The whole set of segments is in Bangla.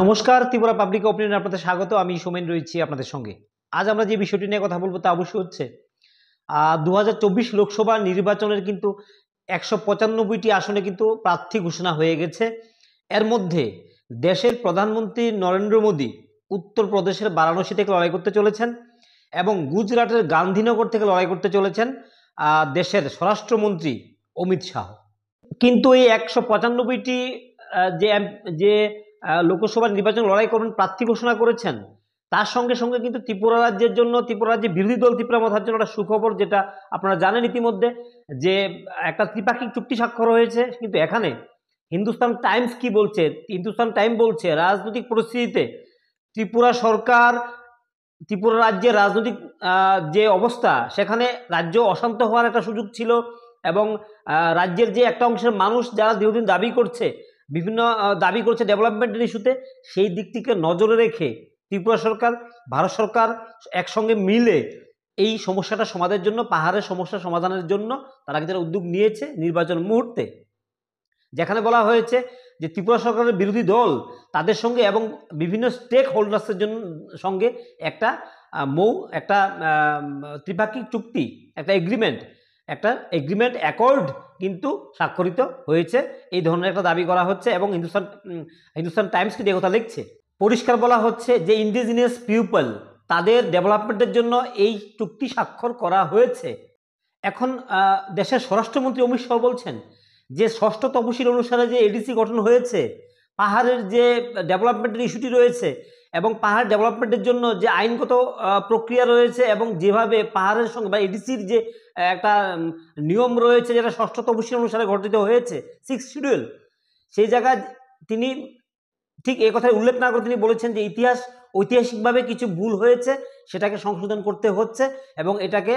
নমস্কার ত্রিপুরা পাবলিক অপিনিয়ন আপনাদের স্বাগত আমি সোমেন রয়েছি আপনাদের সঙ্গে আজ আমরা যে বিষয়টি নিয়ে কথা বলবো তা অবশ্যই হচ্ছে দু লোকসভা নির্বাচনের কিন্তু একশো পঁচানব্বইটি আসনে কিন্তু প্রার্থী ঘোষণা হয়ে গেছে এর মধ্যে দেশের প্রধানমন্ত্রী নরেন্দ্র মোদী উত্তরপ্রদেশের বারাণসী থেকে লড়াই করতে চলেছেন এবং গুজরাটের গান্ধীনগর থেকে লড়াই করতে চলেছেন দেশের স্বরাষ্ট্রমন্ত্রী অমিত শাহ কিন্তু এই একশো পঁচানব্বইটি যে যে লোকসভা নির্বাচন লড়াই করবেন প্রার্থী ঘোষণা করেছেন তার সঙ্গে সঙ্গে কিন্তু ত্রিপুরা রাজ্যের জন্য ত্রিপুরা রাজ্যে বিরোধী দল ত্রিপুরা মাথার জন্য একটা সুখবর যেটা আপনারা জানেন ইতিমধ্যে যে একটা ত্রিপাক্ষিক চুক্তি স্বাক্ষর হয়েছে কিন্তু এখানে হিন্দুস্তান টাইমস কি বলছে হিন্দুস্তান টাইম বলছে রাজনৈতিক পরিস্থিতিতে ত্রিপুরা সরকার ত্রিপুরা রাজ্যের রাজনৈতিক যে অবস্থা সেখানে রাজ্য অশান্ত হওয়ার একটা সুযোগ ছিল এবং রাজ্যের যে একটা অংশের মানুষ যারা দীর্ঘদিন দাবি করছে বিভিন্ন দাবি করছে ডেভেলপমেন্টের ইস্যুতে সেই দিকটিকে নজরে রেখে ত্রিপুরা সরকার ভারত সরকার একসঙ্গে মিলে এই সমস্যাটা সমাধানের জন্য পাহাড়ের সমস্যা সমাধানের জন্য তারা কিন্তু উদ্যোগ নিয়েছে নির্বাচন মুহূর্তে যেখানে বলা হয়েছে যে ত্রিপুরা সরকারের বিরোধী দল তাদের সঙ্গে এবং বিভিন্ন স্টেক হোল্ডার্সের জন্য সঙ্গে একটা মৌ একটা ত্রিপাক্ষিক চুক্তি একটা এগ্রিমেন্ট একটা এগ্রিমেন্ট অ্যাকর্ড কিন্তু স্বাক্ষরিত হয়েছে এই ধরনের একটা দাবি করা হচ্ছে এবং হিন্দুস্তান হিন্দুস্তান টাইমস কিন্তু কথা লিখছে পরিষ্কার বলা হচ্ছে যে ইন্ডিজিনিয়াস পিপল তাদের ডেভেলপমেন্টের জন্য এই চুক্তি স্বাক্ষর করা হয়েছে এখন দেশের স্বরাষ্ট্রমন্ত্রী অমিত শাহ বলছেন যে ষষ্ঠ তপশিল অনুসারে যে এডিসি গঠন হয়েছে পাহাড়ের যে ডেভেলপমেন্টের ইস্যুটি রয়েছে এবং পাহাড় ডেভেলপমেন্টের জন্য যে আইনগত প্রক্রিয়া রয়েছে এবং যেভাবে পাহাড়ের সঙ্গে বা এডিসির যে একটা নিয়ম রয়েছে যেটা ষষ্ঠ তপশিল অনুসারে ঘটিত হয়েছে সিক্স শিডিউল সেই জায়গায় তিনি ঠিক এ কথায় উল্লেখ না করে তিনি বলেছেন যে ইতিহাস ঐতিহাসিকভাবে কিছু ভুল হয়েছে সেটাকে সংশোধন করতে হচ্ছে এবং এটাকে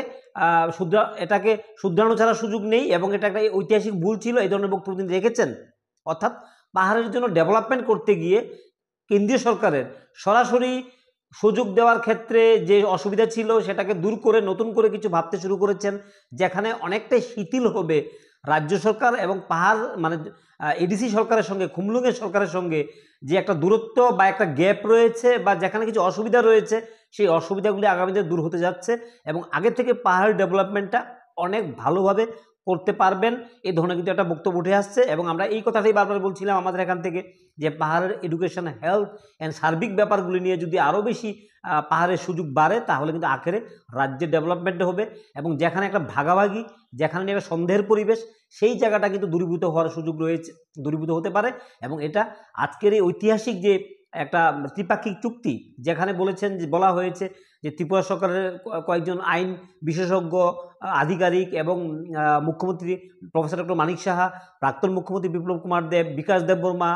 শুদ্রা এটাকে শুদ্রানো ছাড়া সুযোগ নেই এবং এটা একটা ঐতিহাসিক ভুল ছিল এই ধরনের বক্তব্য তিনি রেখেছেন অর্থাৎ পাহাড়ের জন্য ডেভেলপমেন্ট করতে গিয়ে কেন্দ্রীয় সরকারের সরাসরি সুযোগ দেওয়ার ক্ষেত্রে যে অসুবিধা ছিল সেটাকে দূর করে নতুন করে কিছু ভাবতে শুরু করেছেন যেখানে অনেকটাই শিথিল হবে রাজ্য সরকার এবং পাহাড় মানে এডিসি সরকারের সঙ্গে খুমলুঙ্গের সরকারের সঙ্গে যে একটা দূরত্ব বা একটা গ্যাপ রয়েছে বা যেখানে কিছু অসুবিধা রয়েছে সেই অসুবিধাগুলি আগামীতে দূর হতে যাচ্ছে এবং আগে থেকে পাহাড় ডেভেলপমেন্টটা অনেক ভালোভাবে করতে পারবেন এই ধরনের কিন্তু একটা বক্তব্য উঠে আসছে এবং আমরা এই কথাটাই বারবার বলছিলাম আমাদের এখান থেকে যে পাহাড়ের এডুকেশন হেলথ অ্যান্ড সার্বিক ব্যাপারগুলি নিয়ে যদি আরও বেশি পাহাড়ের সুযোগ বাড়ে তাহলে কিন্তু আখেরে রাজ্যের ডেভেলপমেন্ট হবে এবং যেখানে একটা ভাগাভাগি যেখানে একটা সন্দেহের পরিবেশ সেই জায়গাটা কিন্তু দূরীভূত হওয়ার সুযোগ রয়েছে দূরীভূত হতে পারে এবং এটা আজকের এই ঐতিহাসিক যে একটা ত্রিপাক্ষিক চুক্তি যেখানে বলেছেন যে বলা হয়েছে যে ত্রিপুরা সরকারের কয়েকজন আইন বিশেষজ্ঞ আধিকারিক এবং মুখ্যমন্ত্রী প্রফেসর ডক্টর মানিক সাহা প্রাক্তন মুখ্যমন্ত্রী বিপ্লব কুমার দেব বিকাশ দেববর্মা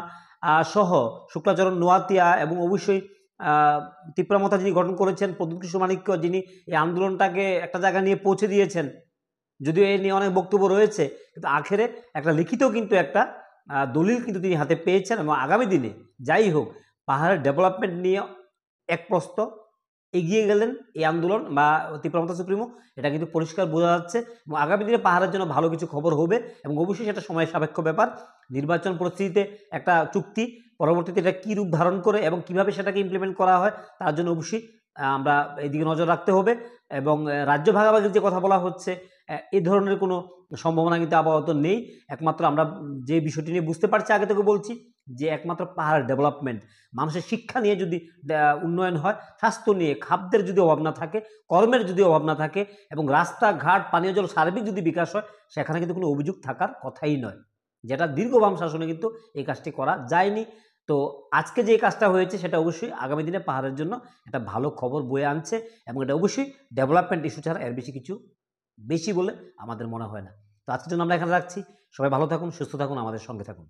সহ শুক্লাচরণ নোয়াতিয়া এবং অবশ্যই মতা যিনি গঠন করেছেন প্রদীপ কৃষ্ণ মানিক্য যিনি এই আন্দোলনটাকে একটা জায়গা নিয়ে পৌঁছে দিয়েছেন যদিও এ নিয়ে অনেক বক্তব্য রয়েছে কিন্তু আখেরে একটা লিখিত কিন্তু একটা দলিল কিন্তু তিনি হাতে পেয়েছেন এবং আগামী দিনে যাই হোক পাহাড়ের ডেভেলপমেন্ট নিয়ে এক প্রস্ত এগিয়ে গেলেন এই আন্দোলন বা তীব্রমতা সুপ্রিমো এটা কিন্তু পরিষ্কার বোঝা যাচ্ছে এবং আগামী দিনে পাহাড়ের জন্য ভালো কিছু খবর হবে এবং অবশ্যই সেটা সময় সাপেক্ষ ব্যাপার নির্বাচন পরিস্থিতিতে একটা চুক্তি পরবর্তীতে এটা কী রূপ ধারণ করে এবং কিভাবে সেটাকে ইমপ্লিমেন্ট করা হয় তার জন্য অবশ্যই আমরা এদিকে নজর রাখতে হবে এবং রাজ্য ভাগাভাগির যে কথা বলা হচ্ছে এ ধরনের কোনো সম্ভাবনা কিন্তু আপাতত নেই একমাত্র আমরা যে বিষয়টি নিয়ে বুঝতে পারছি আগে থেকে বলছি যে একমাত্র পাহাড় ডেভেলপমেন্ট মানুষের শিক্ষা নিয়ে যদি উন্নয়ন হয় স্বাস্থ্য নিয়ে খাদ্যের যদি অভাব না থাকে কর্মের যদি অভাব না থাকে এবং রাস্তাঘাট পানীয় জল সার্বিক যদি বিকাশ হয় সেখানে কিন্তু কোনো অভিযোগ থাকার কথাই নয় যেটা দীর্ঘ বাম শাসনে কিন্তু এই কাজটি করা যায়নি তো আজকে যে কাজটা হয়েছে সেটা অবশ্যই আগামী দিনে পাহাড়ের জন্য একটা ভালো খবর বয়ে আনছে এবং এটা অবশ্যই ডেভেলপমেন্ট ইস্যু ছাড়া এর বেশি কিছু বেশি বলে আমাদের মনে হয় না তো আজকের জন্য আমরা এখানে রাখছি সবাই ভালো থাকুন সুস্থ থাকুন আমাদের সঙ্গে থাকুন